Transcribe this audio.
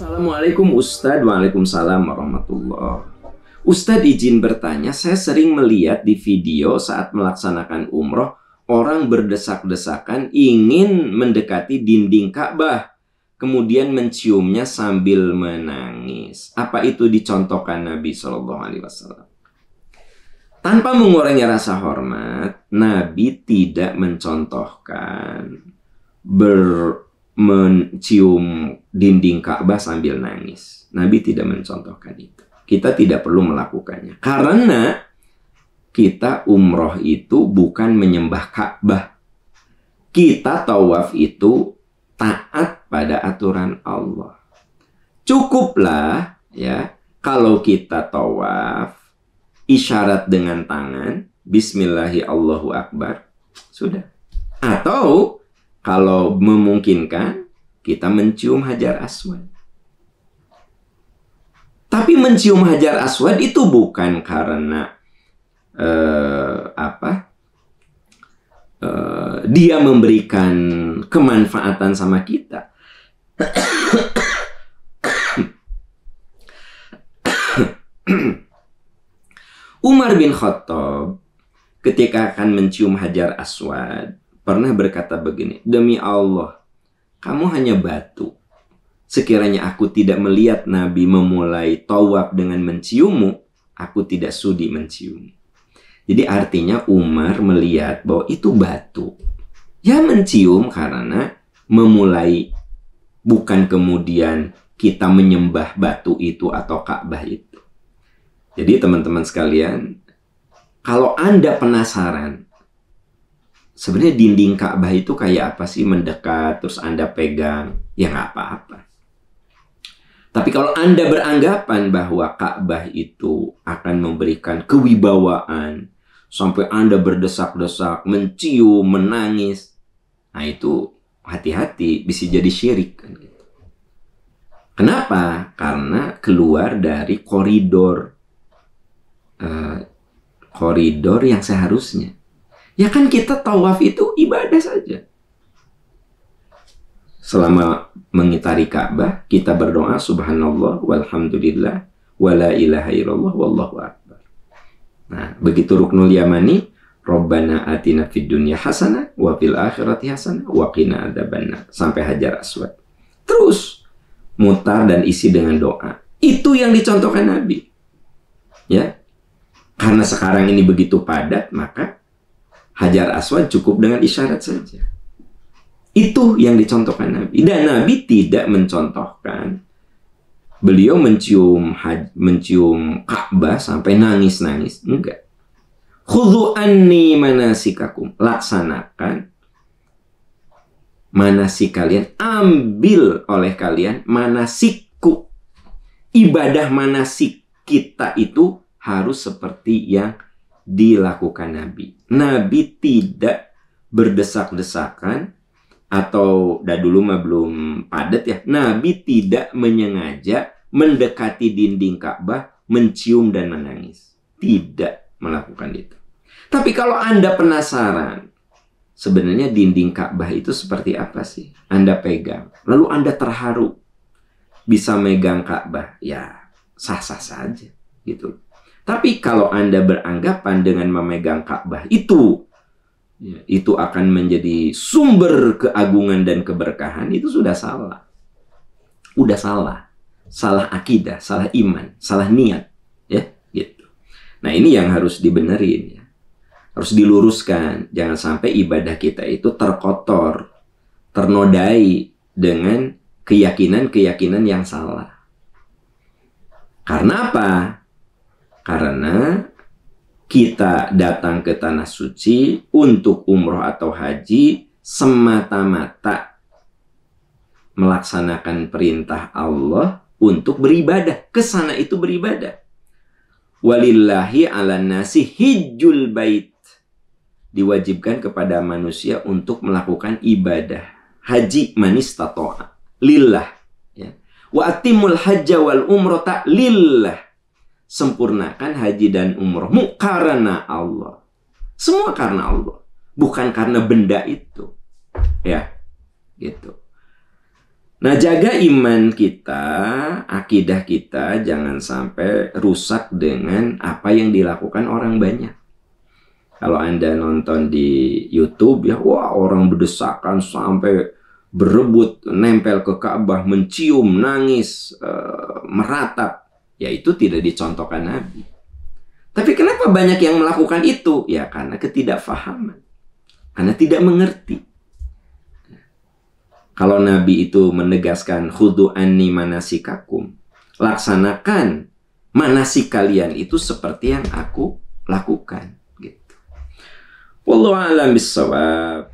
Assalamualaikum Ustadz, Waalaikumsalam warahmatullah. Ustadz izin bertanya, saya sering melihat di video saat melaksanakan umroh, orang berdesak-desakan ingin mendekati dinding Ka'bah, kemudian menciumnya sambil menangis. Apa itu dicontohkan Nabi SAW? Tanpa mengurangi rasa hormat, Nabi tidak mencontohkan ber mencium dinding Ka'bah sambil nangis. Nabi tidak mencontohkan itu. Kita tidak perlu melakukannya. Karena kita umroh itu bukan menyembah Ka'bah. Kita tawaf itu taat pada aturan Allah. Cukuplah ya kalau kita tawaf isyarat dengan tangan Bismillahi Allahu Akbar sudah atau kalau memungkinkan kita mencium hajar aswad. Tapi mencium hajar aswad itu bukan karena eh, apa? Eh, dia memberikan kemanfaatan sama kita. Umar bin Khattab ketika akan mencium hajar aswad pernah berkata begini, "Demi Allah, kamu hanya batu. Sekiranya aku tidak melihat Nabi memulai tawaf dengan menciummu, aku tidak sudi mencium Jadi artinya Umar melihat bahwa itu batu. Ya mencium karena memulai bukan kemudian kita menyembah batu itu atau Ka'bah itu. Jadi teman-teman sekalian, kalau Anda penasaran sebenarnya dinding Ka'bah itu kayak apa sih mendekat terus Anda pegang? Ya nggak apa-apa. Tapi kalau Anda beranggapan bahwa Ka'bah itu akan memberikan kewibawaan sampai Anda berdesak-desak, mencium, menangis, nah itu hati-hati bisa jadi syirik kan gitu. Kenapa? Karena keluar dari koridor uh, koridor yang seharusnya. Ya kan kita tawaf itu ibadah saja. Selama mengitari Ka'bah, kita berdoa subhanallah walhamdulillah wala ilaha illallah wallahu akbar. Nah, begitu Ruknul Yamani, Rabbana atina fid dunya hasanah wa fil akhirati hasanah wa qina adzabannar sampai Hajar Aswad. Terus mutar dan isi dengan doa. Itu yang dicontohkan Nabi. Ya. Karena sekarang ini begitu padat, maka Hajar Aswad cukup dengan isyarat saja. Itu yang dicontohkan Nabi. Dan Nabi tidak mencontohkan beliau mencium mencium Ka'bah sampai nangis-nangis. Enggak. Khudhu anni manasikakum. Laksanakan manasik kalian. Ambil oleh kalian manasikku. Ibadah manasik kita itu harus seperti yang dilakukan Nabi. Nabi tidak berdesak-desakan atau dah dulu mah belum padat ya. Nabi tidak menyengaja mendekati dinding Ka'bah, mencium dan menangis. Tidak melakukan itu. Tapi kalau Anda penasaran, sebenarnya dinding Ka'bah itu seperti apa sih? Anda pegang, lalu Anda terharu bisa megang Ka'bah, ya sah-sah saja gitu tapi kalau Anda beranggapan dengan memegang Ka'bah itu ya, itu akan menjadi sumber keagungan dan keberkahan itu sudah salah. Udah salah. Salah akidah, salah iman, salah niat, ya, gitu. Nah, ini yang harus dibenerin ya. Harus diluruskan. Jangan sampai ibadah kita itu terkotor, ternodai dengan keyakinan-keyakinan yang salah. Karena apa? Karena kita datang ke tanah suci untuk umroh atau haji semata-mata melaksanakan perintah Allah untuk beribadah. Ke sana itu beribadah. Walillahi ala nasi hijjul bait. Diwajibkan kepada manusia untuk melakukan ibadah. Haji manis tatoa. Lillah. Ya. Wa atimul hajja wal umrota lillah sempurnakan haji dan umrohmu karena Allah. Semua karena Allah, bukan karena benda itu. Ya. Gitu. Nah, jaga iman kita, akidah kita jangan sampai rusak dengan apa yang dilakukan orang banyak. Kalau Anda nonton di YouTube ya, wah orang berdesakan sampai berebut nempel ke Ka'bah, mencium, nangis, eh, meratap ya itu tidak dicontohkan Nabi. Tapi kenapa banyak yang melakukan itu? Ya karena ketidakfahaman. Karena tidak mengerti. Kalau Nabi itu menegaskan khudu anni manasikakum. Laksanakan manasik kalian itu seperti yang aku lakukan. Gitu. Wallahu alam bisawab.